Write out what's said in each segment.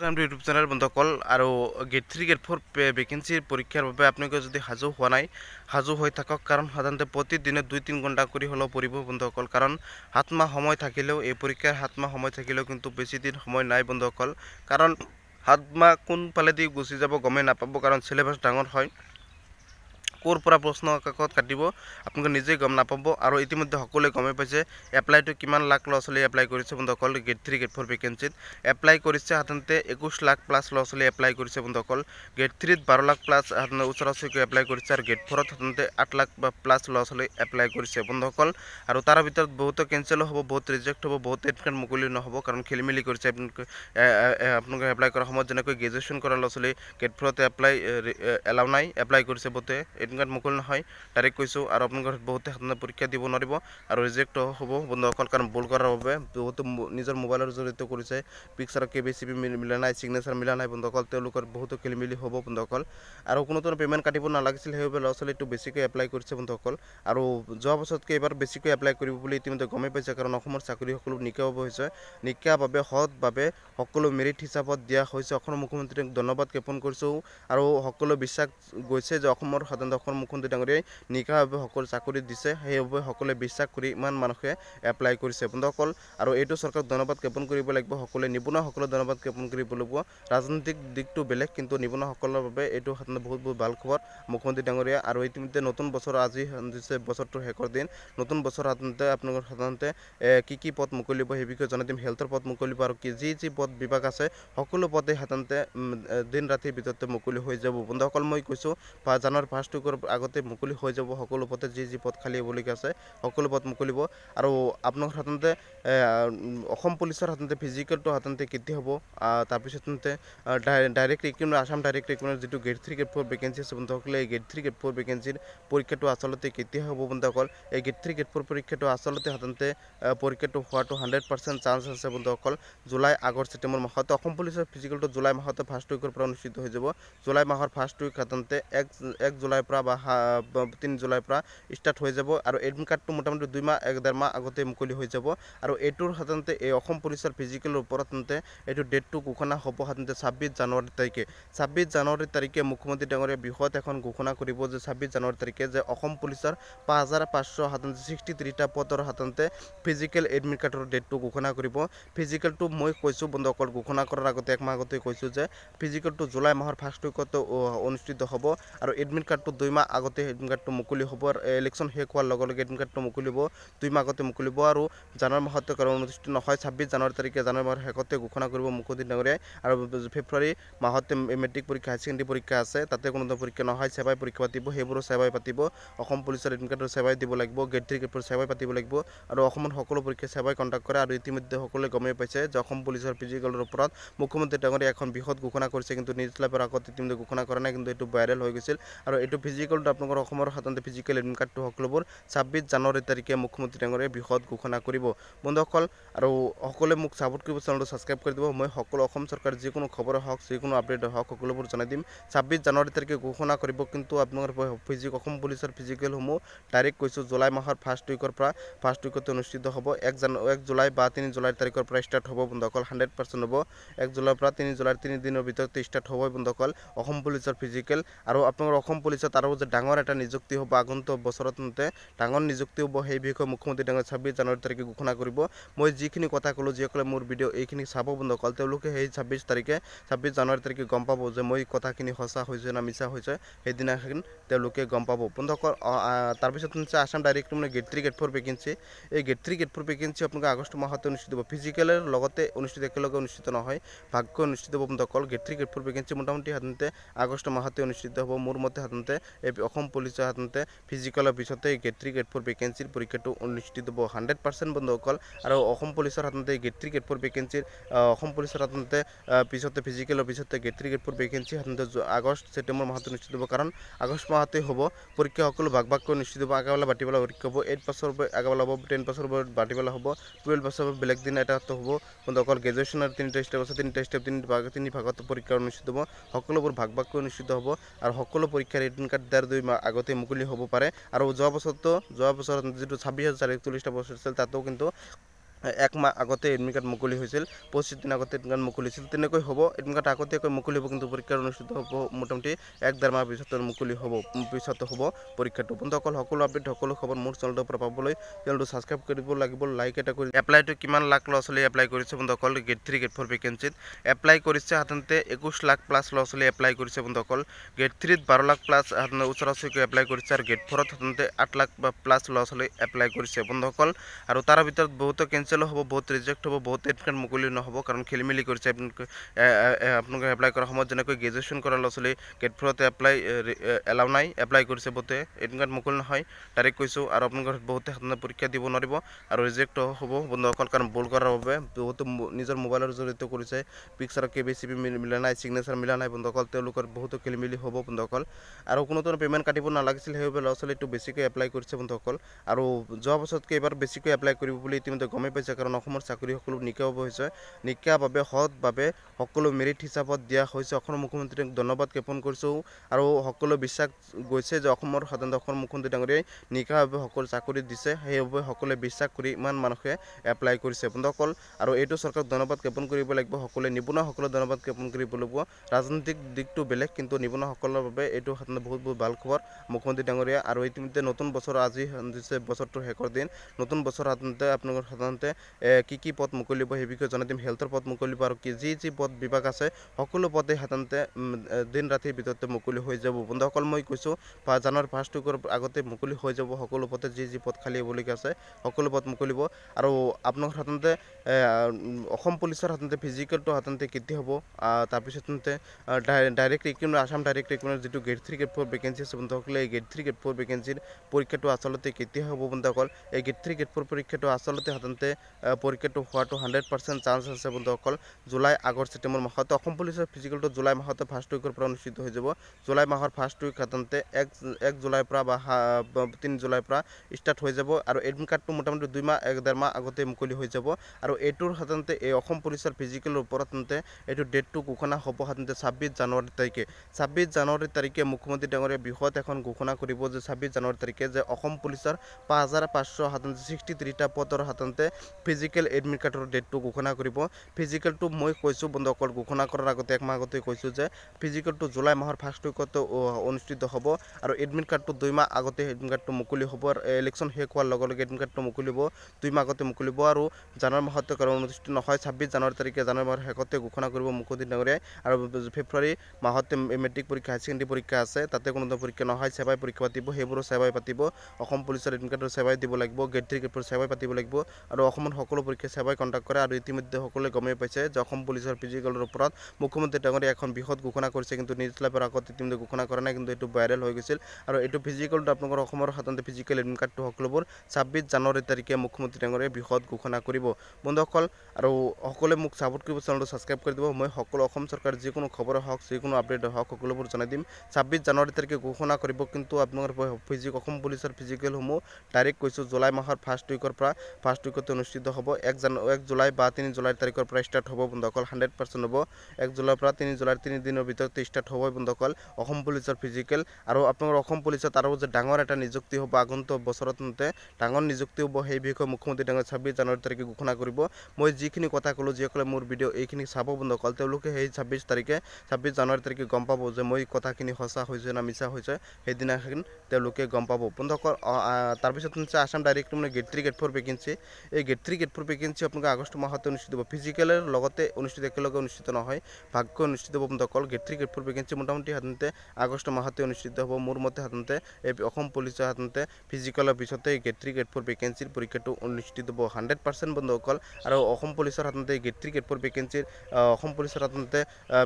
মুখামটো YouTube channel বন্ধুসকল আৰু grade three grade four ভেকেঞ্চিৰ পৰীক্ষাৰ বাবে আপোনালোকে যদি সাজু হোৱা নাই সাজু হৈ থাকক কাৰণ সাধাৰণতে প্ৰতিদিনে দুই তিনি ঘণ্টা কৰি হ'লেও পঢ়িব বন্ধুসকল কাৰণ সাত মাহ সময় থাকিলেও এই পৰীক্ষাৰ সাত মাহ সময় থাকিলেও কিন্তু বেছিদিন সময় নাই বন্ধুসকল কাৰণ সাত মাহ কোনফালেদি গুচি যাব গমে নাপাব কাৰণ চিলেবাছ ডাঙৰ হয় ক'ৰ পৰা প্ৰশ্ন কাকত কাটিব আপোনালোকে নিজেই গম নাপাব আৰু ইতিমধ্যে সকলোৱে গমেই পাইছে এপ্লাইটো কিমান লাখ ল'ৰা ছোৱালীয়ে এপ্লাই কৰিছে বন্ধুসকল গ্ৰেড থ্ৰী গ্ৰেড ফ'ৰ ভেকেঞ্চিত এপ্লাই কৰিছে সাধাৰণতে একৈছ লাখ প্লাছ ল'ৰা ছোৱালীয়ে এপ্লাই কৰিছে বন্ধুসকল গ্ৰেড থ্ৰীত বাৰ লাখ প্লাছ সাধাৰণতে ওচৰ ওচৰীকৈ এপ্লাই কৰিছে আৰু গ্ৰেড ফ'ৰত সাধাৰণতে আঠ লাখ বা প্লাছ ল'ৰা ছোৱালী এপ্লাই কৰিছে বন্ধুসকল আৰু তাৰ ভিতৰত বহুতো কেঞ্চেলো হ'ব বহুত ৰিজেক্ট হ'ব বহুত এডমিট মুকলি নহ'ব কাৰণ খেলিমেলি কৰিছে আপোনালোকে এপ্লাই কৰাৰ সময়ত যেনেকৈ গ্ৰেজুৱেশ্যন কৰা ল'ৰা ছোৱালী গ্ৰেড ফ'ৰতে এপ্লাই এলাউ নাই এপ্লাই কৰিছে বহুতে এডমিট গাত মুকুল নহয় তাৰিখ কৈছোঁ আৰু আপোনালোকৰ বহুতে পৰীক্ষা দিব নোৱাৰিব আৰু ৰিজেক্ট হ'ব বন্ধ অকল কাৰণ ভুল কৰাৰ বাবে বহুতো নিজৰ মোবাইলৰ জৰিয়তে কৰিছে picture K B C P মিলা নাই ছিগনেচাৰ মিলা নাই বন্ধ অকল তেওঁলোকৰ বহুতো খেলিমেলি হ'ব বন্ধ অকল আৰু কোনো ধৰণৰ পে'মেণ্ট কাটিব নালাগিছিল সেইবাবে ল'ৰা ছোৱালীটো বেছিকৈ এপ্লাই কৰিছে বন্ধ অকল আৰু যোৱা বছৰতকৈ এইবাৰ বেছিকৈ এপ্লাই কৰিব বুলি ইতিমধ্যে গমেই পাইছে কাৰণ অসমৰ চাকৰিসকলো নিকাভাৱে হৈছে নিকাভাৱে সৎভাৱে সকলো মেৰিট হিচাপত দিয়া হৈছে অসমৰ মুখ্যমন্ত্ৰীক ধন্যবাদ জ্ঞাপন কৰিছোঁ আৰু সকলো বিশ্বাস গৈছে যে অসমৰ সাধাৰণতে ডক্টৰ মুকুন্দী ডাঙৰিয়ায় নিকাভাবে সকল চাকৰি দিছে সেইবাবে সকলোৱে বিশ্বাস কৰি ইমান মানুহে এপ্লাই কৰিছে বন্ধুসকল আৰু এইটো চৰকাৰক ধন্যবাদ জ্ঞাপন কৰিব লাগিব সকলোৱে নিবনুৱাসকলে সকলে ধন্যবাদ জ্ঞাপন লাগিব ৰাজনৈতিক দিশটো বেলেগ কিন্তু নিবনুৱাসকলৰ বাবে এইটো বহুত বহুত ভাল খবৰ মুখ্যমন্ত্ৰী ডাঙৰীয়া আৰু ইতিমধ্যে নতুন বছৰ আজি হচ্ছে বছৰটাৰ শেষেৰ দিন নতুন বছৰ সাধাৰণতে আপোনালোকৰ সাধাৰণতে কি কি পদ হ'ব সেই বিষয়ে জনাই দিম হেল্থৰ পথ মুকলি হ'ব আৰু কি যি যি পদ বিভাগ আছে সকলো পদে সাধাৰণতে দিন ৰাতিৰ ভিতৰতে মুকলি হৈ যাব বন্ধুসকল মই কৈছোঁ জানুৱাৰী ফাৰ্স্ট যোগৰ আগতে মুকলি হৈ যাব সকলো পথে যি যি পথ খালী হ'বলগীয়া আছে সকলো পথ মুকলিব আৰু আপোনাৰ সাধাৰণতে অসম পুলিচৰ সাধাৰণতে ফিজিকেলটো সাধাৰণতে কেতিয়া হ'ব তাৰপিছত direct recruitment Assam direct recruitment যিটো grade three grade four vacancy আছে বন্ধুসকলে এই গ্ৰেড থ্ৰী গ্ৰেড ফ'ৰ ভেকেঞ্চিৰ পৰীক্ষাটো আচলতে কেতিয়া হ'ব বন্ধুসকল এই গ্ৰেড থ্ৰী গ্ৰেড ফ'ৰ পৰীক্ষাটো আচলতে সাধাৰণতে পৰীক্ষাটো হোৱাটো হাণ্ড্ৰেড পাৰ্চেণ্ট চান্স আছে বন্ধুসকল জুলাই আগৰ ছেপ্টেম্বৰ মাহত অসম পুলিচৰ ফিজিকেলটো জুলাই মাহতে ফাৰ্ষ্ট উইকৰ পৰা অনুষ্ঠিত হৈ যাব জুলাই মাহৰ ফাৰ্ষ্ট উইক সাধাৰণতে এক এক জুলাইৰ পৰা পৰা বা তিনি জুলাইৰ পৰা ষ্টাৰ্ট হৈ যাব আৰু এডমিট কাৰ্ডটো মোটামুটি দুই মাহ এক ডেৰ মাহ আগতে মুকলি হৈ যাব আৰু এইটোৰ সাধাৰণতে এই অসম পুলিচৰ ফিজিকেলৰ ওপৰত এইটো ডেটটো ঘোষণা হ'ব সাধাৰণতে ছাব্বিছ জানুৱাৰী তাৰিখে ছাব্বিছ জানুৱাৰী তাৰিখে মুখ্যমন্ত্ৰী ডাঙৰীয়া বৃহত এখন ঘোষণা কৰিব যে ছাব্বিছ জানুৱাৰী তাৰিখে যে অসম পুলিচৰ পাঁচ হাজাৰ পাঁচশ সাধাৰণতে ছিক্সটি থ্ৰীটা পদৰ সাধাৰণতে ফিজিকেল এডমিট কাৰ্ডৰ ডেটটো ঘোষণা কৰিব ফিজিকেলটো মই কৈছোঁ বন্ধ অকল ঘোষণা কৰাৰ আগতে একমাহ আগতে কৈছোঁ যে ফিজিকেলটো জুলাই মাহৰ ফাৰ্ষ্ট উইকতো অনুষ্ঠিত হ'ব আৰু এডমিট কাৰ্ডটো দুই দুইমাহ আগতে এ টি এম কাৰ্ডটো মুকলি হ'ব আৰু ইলেকশ্যন শেষ হোৱাৰ লগে লগে এ টি এম কাৰ্ডটো মুকলি হ'ব দুইমাহ আগতে মুকলি হ'ব আৰু জানুৱাৰী মাহতে কৰিব অনুষ্ঠিত নহয় ছাব্বিছ জানুৱাৰী তাৰিখে জানুৱাৰী মাহৰ শেষতে ঘোষণা কৰিব মুকুতি নগৰীয়াই আৰু ফেব্ৰুৱাৰী মাহতে মেট্ৰিক পৰীক্ষা হাই ছেকেণ্ডেৰী পৰীক্ষা আছে তাতে কোনো ধৰণৰ পৰীক্ষা নহয় সেৱাই পৰীক্ষা পাতিব সেইবোৰো সেৱাই পাতিব অসম পুলিচৰ এ টি এম কাৰ্ডৰ সেৱাই দিব লাগিব গেট থ্ৰী গেটৰ সেৱাই পাতিব লাগিব আৰু অসমত সকলো পৰীক্ষা সেৱাই কণ্টেক্ট কৰে আৰু ইতিমধ্যে সকলোৱে গমেই পাইছে যে অসম পুলিচৰ ফিজিকেলৰ ওপৰত মুখ্যমন্ত্ৰী ডাঙৰীয়াই এখন বৃহৎ ঘোষণা কৰিছে কিন্তু নিউজ লাইভৰ আগত ইতিমধ্যে ঘোষণা কৰা নাই কিন্তু এইটো ভাইৰেল হৈ গৈছিল আৰু এইটো ফিজিকেল ফিজিকেলটো আপোনালোকৰ অসমৰ সাধাৰণতে ফিজিকেল এডমিন কাৰ্ডটো সকলোবোৰ ছাব্বিছ জানুৱাৰী তাৰিখে মুখ্যমন্ত্ৰী ডাঙৰীয়ে বৃহৎ ঘোষণা কৰিব বন্ধুসকল আৰু সকলোৱে মোক ছাপোৰ্ট কৰিব চেনেলটো ছাবস্ক্ৰাইব কৰি দিব মই সকলো অসম চৰকাৰৰ যিকোনো খবৰ হওক যিকোনো আপডেট হওক সকলোবোৰ জনাই দিম ছাব্বিছ জানুৱাৰী তাৰিখে ঘোষণা কৰিব কিন্তু আপোনালোকৰ ফিজিক অসম পুলিচৰ ফিজিকেলসমূহ তাৰিখ কৈছোঁ জুলাই মাহৰ ফাৰ্ষ্ট উইকৰ পৰা ফাৰ্ষ্ট উইকতে অনুষ্ঠিত হ'ব এক জানুৱাৰী এক জুলাই বা তিনি জুলাইৰ তাৰিখৰ পৰা ষ্টাৰ্ট হ'ব বন্ধুসকল হাণ্ড্ৰেড পাৰ্চেণ্ট হ'ব এক জুলাইৰ পৰা তিনি জুলাইৰ তিনিদিনৰ ভিতৰতে ষ্টাৰ্ট হ'বই বন্ধুসকল অসম পুলিচৰ ফিজিকেল আৰু আপোনালোকৰ অসম পুলিচত আৰু আৰু যে ডাঙৰ এটা নিযুক্তি হ'ব আগন্তুক বছৰত মতে ডাঙৰ নিযুক্তি হ'ব সেই বিষয়ে মুখ্যমন্ত্ৰী ডাঙৰ ছাব্বিছ জানুৱাৰী তাৰিখে ঘোষণা কৰিব মই যিখিনি কথা ক'লোঁ যিসকলে মোৰ ভিডিঅ' এইখিনি চাব বন্ধ কল তেওঁলোকে সেই ছাব্বিছ তাৰিখে ছাব্বিছ জানুৱাৰী তাৰিখে গম পাব যে মই কথাখিনি সঁচা হৈছে না মিছা হৈছে সেইদিনাখন তেওঁলোকে গম পাব বন্ধুসকল তাৰপিছত হৈছে আছাম ডাইৰেক্ট মানে grade three grade four vacancy এই grade three grade four vacancy আপোনালোকে আগষ্ট মাহতে অনুষ্ঠিত হ'ব ফিজিকেলৰ লগতে অনুষ্ঠিত একেলগে অনুষ্ঠিত নহয় ভাগ্য অনুষ্ঠিত হ'ব বন্ধুসকল grade three grade four vacancy মোটামুটি সাধাৰণতে আগষ্ট মাহতে অনুষ্ঠিত হ'ব মোৰ মতে সাধাৰণতে এই অসম পুলিচে সাধাৰণতে ফিজিকেলৰ পিছতে গ্ৰেড থ্ৰী গ্ৰেড ফ'ৰ ভেকেঞ্চিৰ পৰীক্ষাটো অনুষ্ঠিত হ'ব হাণ্ড্ৰেড পাৰ্চেণ্ট বন্ধ অকল আৰু অসম পুলিচৰ সাধাৰণতে গ্ৰেড থ্ৰী গ্ৰেড ফ'ৰ ভেকেঞ্চিৰ অসম পুলিচৰ সাধাৰণতে পিছতে ফিজিকেলৰ পিছতে grade three grade four vacancy সাধাৰণতে আগষ্ট ছেপ্টেম্বৰ মাহত অনুষ্ঠিত হ'ব কাৰণ আগষ্ট মাহতে হ'ব পৰীক্ষা সকলো ভাগ ভাগকৈ অনুষ্ঠিত হ'ব আগাবেলা বাটিবেলা পৰীক্ষা হ'ব এইট পাছৰ পৰা আগাবেলা হ'ব টেন পাছৰ পৰা বাটিবেলা হ'ব টুৱেলভ পাছৰ বেলেগ দিন এটা হ'ব বন্ধ অকল গ্ৰেজুৱেশ্যনৰ তিনিটা ষ্টেপ আছে তিনিটা ষ্টেপ তিনি ভাগ তিনি ভাগত পৰীক্ষা অনুষ্ঠিত হ'ব সকলোবোৰ ভাগ ভাগকৈ অনুষ্ঠিত হ'ব আৰু সকলো পৰীক্ষাৰ এডমিট কাৰ্ড দেৰ দুই মাহ আগতে মুকলি হ'ব পাৰে আৰু যোৱা বছৰতো যোৱা বছৰত যিটো ছাব্বিছ হাজাৰ একচল্লিছটা বছৰ আছিল তাতো কিন্তু এক মাহ আগতে এডমিট কাৰ্ড মুকলি হৈছিল পঁচিছ দিন আগতে এডমিট কার্ড মুকলি হৈছিল তেনেকৈ হ'ব এডমিট কাৰ্ড আগতীয়াকৈ মুকলি হ'ব কিন্তু পরীক্ষা অনুষ্ঠিত হ'ব মোটামুটি এক ডেৰ মাহ পিছত মুকলি হ'ব পিছত হ'ব পৰীক্ষাটো বন্ধুসকল সকলো আপডেট সকলো খবৰ মোৰ চেনেলটোৰ পৰা পাবলৈ চেনেলটো ছাবস্ক্ৰাইব কৰিব লাগিব লাইক এটা কৰি এপ্লাইটো কিমান লাখ ল'ৰা ছোৱালী এপ্লাই কৰিছে বন্ধুসকল গেট থ্ৰী গেট ফ'ৰ ভেকেন্সিত এপ্লাই কৰিছে সাধাৰণতে একৈছ লাখ প্লাছ ল'ৰা ছোৱালীয়ে এপ্লাই কৰিছে বন্ধুসকল গেট থ্ৰীত বাৰ লাখ প্লাছ সাধাৰণতে ওচৰা এপ্লাই কৰিছে আৰু গেট ফ'ৰত সাধাৰণতে আঠ লাখ প্লাছ ল'ৰা ছোৱালী এপ্লাই কৰিছে বন্ধুসকল আৰু তাৰ ভিতৰত বহুতো কেঞ্চি কেঞ্চেল হ'ব বহুত ৰিজেক্ট হ'ব বহুত এডমিশ্যন মুকলি নহ'ব কাৰণ খেলিমেলি কৰিছে আপোনালোকে এপ্লাই কৰাৰ সময়ত যেনেকৈ গ্ৰেজুৱেশ্যন কৰা ল'ৰা ছোৱালী গেট ফ'ৰতে এপ্লাই এলাউ নাই এপ্লাই কৰিছে বহুতে এডমিশ্যন মুকলি নহয় ডাইৰেক্ট কৈছোঁ আৰু আপোনালোকৰ বহুতে পৰীক্ষা দিব নোৱাৰিব আৰু ৰিজেক্ট হ'ব বন্ধুসকল কাৰণ বল কৰাৰ বাবে বহুতো নিজৰ মোবাইলৰ জৰিয়তে কৰিছে picture K B C P মিলা নাই ছিগনেচাৰ মিলা নাই বন্ধুসকল তেওঁলোকৰ বহুতো খেলিমেলি হ'ব বন্ধুসকল আৰু কোনো ধৰণৰ পে'মেণ্ট কাটিব নালাগিছিল সেইবাবে ল'ৰা ছোৱালীটো বেছিকৈ এপ্লাই কৰিছে বন্ধুসকল আৰু যোৱা বছৰতকৈ এইবাৰ বেছিকৈ এপ্লাই কৰিব বুলি ইতিমধ্যে গমেই পাইছে কাৰণ অসমৰ চাকৰি সকলো নিকাভাৱে হৈছে নিকা নিকাভাৱে সৎভাৱে সকলো মেৰিট হিচাপত দিয়া হৈছে অসমৰ মুখ্যমন্ত্ৰীক ধন্যবাদ জ্ঞাপন কৰিছোঁ আৰু সকলো বিশ্বাস গৈছে যে অসমৰ সাধাৰণতে অসমৰ মুখ্যমন্ত্ৰী ডাঙৰীয়াই নিকাভাৱে সকলো চাকৰি দিছে সেইবাবে সকলোৱে বিশ্বাস কৰি ইমান মানুহে এপ্লাই কৰিছে বন্ধুসকল আৰু এইটো চৰকাৰক ধন্যবাদ জ্ঞাপন কৰিব লাগিব সকলোৱে নিবনুৱাসকলক ধন্যবাদ জ্ঞাপন কৰিব লাগিব ৰাজনৈতিক দিশটো বেলেগ কিন্তু নিবনুৱাসকলৰ বাবে এইটো সাধাৰণতে বহুত বহুত ভাল খবৰ মুখ্যমন্ত্ৰী ডাঙৰীয়া আৰু ইতিমধ্যে নতুন বছৰ আজি হৈছে বছৰটোৰ শেষৰ দিন নতুন বছৰ সাধাৰণতে আপোনালোকৰ সাধাৰণতে আছে কি কি পথ মুকলিব সেই বিষয়ে জনাই দিম হেলথৰ পথ মুকলিব আৰু কি যি যি পথ বিভাগ আছে সকলো পথেই সাধাৰণতে দিন ৰাতিৰ ভিতৰতে মুকলি হৈ যাব বন্ধুসকল মই কৈছোঁ জানুৱাৰী ফাৰ্ষ্ট উইকৰ আগতে মুকলি হৈ যাব সকলো পথে যি যি পথ খালী হ'বলগীয়া আছে সকলো পথ মুকলিব আৰু আপোনালোকৰ সাধাৰণতে অসম পুলিচৰ সাধাৰণতে ফিজিকেলটো সাধাৰণতে কেতিয়া হ'ব তাৰপিছত direct recruitment Assam direct recruitment যিটো grade three grade four vacancy আছে বন্ধুসকলে এই গ্ৰেড থ্ৰী গ্ৰেড ফ'ৰ ভেকেঞ্চিৰ পৰীক্ষাটো আচলতে কেতিয়া হ'ব বন্ধুসকল এই গ্ৰেড থ্ৰী গ্ৰেড ফ'ৰ পৰীক্ষাটো আচলতে সাধাৰণতে পৰীক্ষাটো হোৱাটো হাণ্ড্ৰেড পাৰ্চেণ্ট চান্স আছে বন্ধু অকল জুলাই আগষ্ট ছেপ্টেম্বৰ মাহত অসম পুলিচৰ ফিজিকেলটো জুলাই মাহতে ফাৰ্ষ্ট উইকৰ পৰা অনুষ্ঠিত হৈ যাব জুলাই মাহৰ ফাৰ্ষ্ট উইক সাধাৰণতে এক এক জুলাইৰ পৰা বা তিনি জুলাইৰ পৰা ষ্টাৰ্ট হৈ যাব আৰু এডমিট কাৰ্ডটো মোটামুটি দুই মাহ এক ডেৰ মাহ আগতে মুকলি হৈ যাব আৰু এইটোৰ সাধাৰণতে এই অসম পুলিচৰ ফিজিকেলৰ ওপৰত সাধাৰণতে এইটো ডেটটো ঘোষণা হ'ব সাধাৰণতে ছাব্বিছ জানুৱাৰী তাৰিখে ছাব্বিছ জানুৱাৰী তাৰিখে মুখ্যমন্ত্ৰী ডাঙৰীয়া বৃহৎ এখন ঘোষণা কৰিব যে ছাব্বিছ জানুৱাৰী তাৰিখে যে অসম পুলিচৰ পাঁচ হাজাৰ পাঁচশ সাধাৰণতে ছিক্সটি থ্ৰীটা পদৰ সাধাৰণতে ফিজিকেল এডমিট কাৰ্ডৰ ডেটটো ঘোষণা কৰিব ফিজিকেলটো মই কৈছোঁ বন্ধ অকল ঘোষণা কৰাৰ আগতে একমাহ আগতে কৈছোঁ যে ফিজিকেলটো জুলাই মাহৰ ফাৰ্ষ্ট উইকত অনুষ্ঠিত হ'ব আৰু এডমিট কাৰ্ডটো দুইমাহ আগতে এডমিট কাৰ্ডটো মুকলি হ'ব ইলেকশ্যন শেষ হোৱাৰ লগে লগে এডমিট কাৰ্ডটো মুকলি হ'ব দুইমাহ আগতে মুকলিব আৰু জানুৱাৰী মাহতে অনুষ্ঠিত নহয় ছাব্বিছ জানুৱাৰী তাৰিখে জানুৱাৰী মাহৰ শেষতে ঘোষণা কৰিব মুকুদিন নগৰীয়াই আৰু ফেব্ৰুৱাৰী মাহতে মেট্ৰিক পৰীক্ষা হাই ছেকেণ্ডেৰী পৰীক্ষা আছে তাতে কোনো ধৰণৰ পৰীক্ষা নহয় সেৱাই পৰীক্ষা পাতিব সেইবোৰো সেৱাই পাতিব অসম পুলিচৰ এডমিট কাৰ্ডৰ সেৱাই দিব লাগিব গেট থ্ৰী গেটৰ সেৱাই পাতিব লাগিব আৰু অসম অসমত সকলো পৰীক্ষা সেৱাই কণ্টেক্ট কৰে আৰু ইতিমধ্যে সকলোৱে গমেই পাইছে যে অসম পুলিচৰ ফিজিকেলৰ ওপৰত মুখ্যমন্ত্ৰী ডাঙৰীয়ে এখন বৃহৎ ঘোষণা কৰিছে কিন্তু নিউজ লাইভৰ আগত ইতিমধ্যে ঘোষণা কৰা নাই কিন্তু এইটো ভাইৰেল হৈ গৈছিল আৰু এইটো ফিজিকেলটো আপোনালোকৰ অসমৰ সাধাৰণতে ফিজিকেল এডমিন কাৰ্ডটো সকলোবোৰ ছাব্বিছ জানুৱাৰী তাৰিখে মুখ্যমন্ত্ৰী ডাঙৰীয়ে বৃহৎ ঘোষণা কৰিব বন্ধুসকল আৰু সকলোৱে মোক ছাপোৰ্ট কৰিব চেনেলটো ছাবস্ক্ৰাইব কৰি দিব মই সকলো অসম চৰকাৰৰ যিকোনো খবৰ হওক যিকোনো আপডেট হওক সকলোবোৰ জনাই দিম ছাব্বিছ জানুৱাৰী তাৰিখে ঘোষণা কৰিব কিন্তু আপোনালোকৰ ফিজিক অসম পুলিচৰ ফিজিকেলসমূহ ডাইৰেক্ট কৈছোঁ জুলাই মাহৰ ফাৰ্ষ্ট উইকৰ পৰা ফাৰ্ষ্ট উইকত অনুষ্ঠিত অনুষ্ঠিত হ'ব এক জানুৱাৰী এক জুলাই বা তিনি জুলাইৰ তাৰিখৰ পৰা ষ্টাৰ্ট হ'ব বন্ধুসকল হাণ্ড্ৰেড পাৰ্চেণ্ট হ'ব এক জুলাইৰ পৰা তিনি জুলাইৰ তিনিদিনৰ ভিতৰতে ষ্টাৰ্ট হ'বই বন্ধুসকল অসম পুলিচৰ ফিজিকেল আৰু আপোনাৰ অসম পুলিচত আৰু যে ডাঙৰ এটা নিযুক্তি হ'ব আগন্তুক বছৰতে ডাঙৰ নিযুক্তি হ'ব সেই বিষয়ে মুখ্যমন্ত্ৰী ডাঙৰীয়া ছাব্বিছ জানুৱাৰী তাৰিখে ঘোষণা কৰিব মই যিখিনি কথা ক'লোঁ যিসকলে মোৰ ভিডিঅ' এইখিনি চাব বন্ধুসকল তেওঁলোকে সেই ছাব্বিছ তাৰিখে ছাব্বিছ জানুৱাৰী তাৰিখে গম পাব যে মই কথাখিনি সঁচা হৈছে না মিছা হৈছে সেইদিনাখন তেওঁলোকে গম পাব বন্ধুসকল তাৰপিছত আছে আসাম ডাইৰেক্ট মানে grade three grade four vacancy এই grade three grade four vacancy আপোনালোকে আগষ্ট মাহতে অনুষ্ঠিত হ'ব ফিজিকেলৰ লগতে অনুষ্ঠিত একেলগে অনুষ্ঠিত নহয় ভাগ্য অনুষ্ঠিত হ'ব মোৰ অকল grade three grade four vacancy মোটামুটি সাধাৰণতে আগষ্ট মাহতে অনুষ্ঠিত হ'ব মোৰ মতে সাধাৰণতে এই অসম পুলিচৰ সাধাৰণতে ফিজিকেলৰ পিছতে গেট থ্ৰী গেট ফ'ৰ ভেকেঞ্চিৰ পৰীক্ষাটো অনুষ্ঠিত হ'ব হাণ্ড্ৰেড পাৰ্চেণ্ট বন্ধ অকল আৰু অসম পুলিচৰ সাধাৰণতে গেট থ্ৰী গেট ফ'ৰ ভেকেঞ্চিৰ অসম পুলিচৰ সাধাৰণতে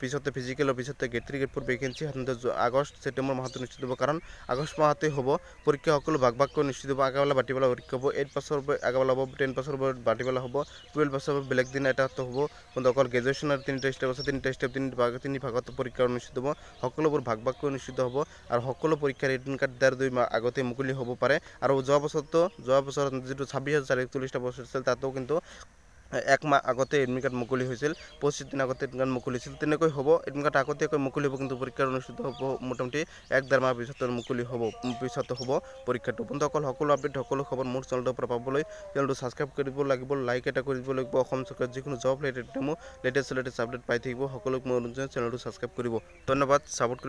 পিছতে ফিজিকেলৰ পিছতে grade three grade four vacancy সাধাৰণতে আগষ্ট ছেপ্টেম্বৰ মাহত অনুষ্ঠিত হ'ব কাৰণ আগষ্ট মাহতে হ'ব পৰীক্ষা সকলো ভাগ ভাগকৈ অনুষ্ঠিত হ'ব আগাবেলা বাতিবেলা পৰীক্ষা হ'ব এইট পাছৰ আগাবেলা হ'ব টেন পাছৰ পৰ্বত বাটিবলা হ'ব টুৱেল্ভ পাছৰ বেলেগ দিনা এটা হাতত হ'ব কিন্তু অকল গ্ৰেজুৱেশ্যনৰ তিনিটা ষ্টেপ আছে তিনিটা ষ্টেপ তিনি ভাগ তিনি ভাগত পৰীক্ষা অনুষ্ঠিত হ'ব সকলোবোৰ ভাগ ভাগকৈ অনুষ্ঠিত হ'ব আৰু সকলো পৰীক্ষাৰ ৰিটাৰ্ণ কাৰ্ড দাৰ দুই মাহ আগতে মুকলি হ'ব পাৰে আৰু যোৱা বছৰতো যোৱা বছৰত যিটো ছাব্বিছ হাজাৰ একচল্লিছটা বছৰ আছিল তাতো কিন্তু একমাহ আগতে এডমিট কার্ড মুকলি হয়েছিল পঁচিশ দিন আগতে এডমিট কার্ড মুকলি হয়েছিল তেনেক হব এডমিট কার্ড আগতীয়াকৈ মুকলি হব কিন্তু পরীক্ষা অনুষ্ঠিত হব মোটামুটি এক দেড় মাহ পিছত মুকলি হব পিছত হব পরীক্ষাটো বন্ধু অকল সকল আপডেট সকল খবর মূল চ্যানেলটির উপর পাবলে চ্যানেলটি সাবস্ক্রাইব করব লাগবে লাইক এটা করে দিব সরকার যিকোন জব রিলেটেড মো লেটেস্ট লেটেস্ট আপডেট পাই থাকবে সকলকে মনে চ্যানেলটি সাবস্ক্রাইব করব ধন্যবাদ সাপোর্ট